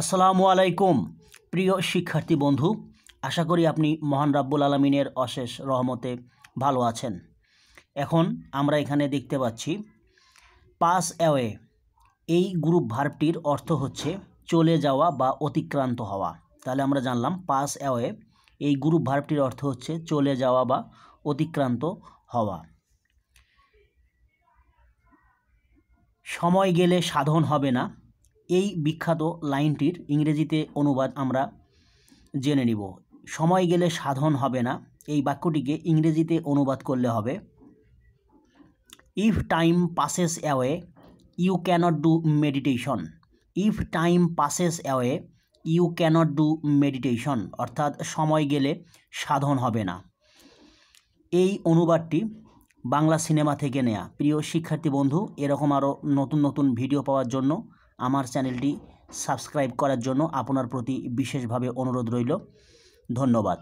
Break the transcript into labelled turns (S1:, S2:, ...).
S1: আসসালামু আলাইকুম প্রিয় শিক্ষার্থী বন্ধু আশা করি আপনি মহান রাব্বুল আলমিনের অশেষ রহমতে ভালো আছেন এখন আমরা এখানে দেখতে পাচ্ছি পাস অ্যাওয়ে এই গ্রুপ ভার্বটির অর্থ হচ্ছে চলে যাওয়া বা অতিক্রান্ত হওয়া তাহলে আমরা জানলাম পাস অ্যাওয়ে এই গ্রুপ ভার্বটির অর্থ হচ্ছে চলে যাওয়া বা অতিক্রান্ত হওয়া সময় গেলে সাধন হবে না এই বিখ্যাত লাইনটির ইংরেজিতে অনুবাদ আমরা জেনে নিব সময় গেলে সাধন হবে না এই বাক্যটিকে ইংরেজিতে অনুবাদ করলে হবে if time passes away you can't do meditation if time passes away you can't do meditation অর্থাৎ সময় গেলে সাধন হবে না এই অনুবাদটি বাংলা সিনেমা থেকে নেয়া প্রিয় শিক্ষার্থী বন্ধু এরকম আরও নতুন নতুন ভিডিও পাওয়ার জন্য আমার চ্যানেলটি সাবস্ক্রাইব করার জন্য আপনার প্রতি বিশেষভাবে অনুরোধ রইল ধন্যবাদ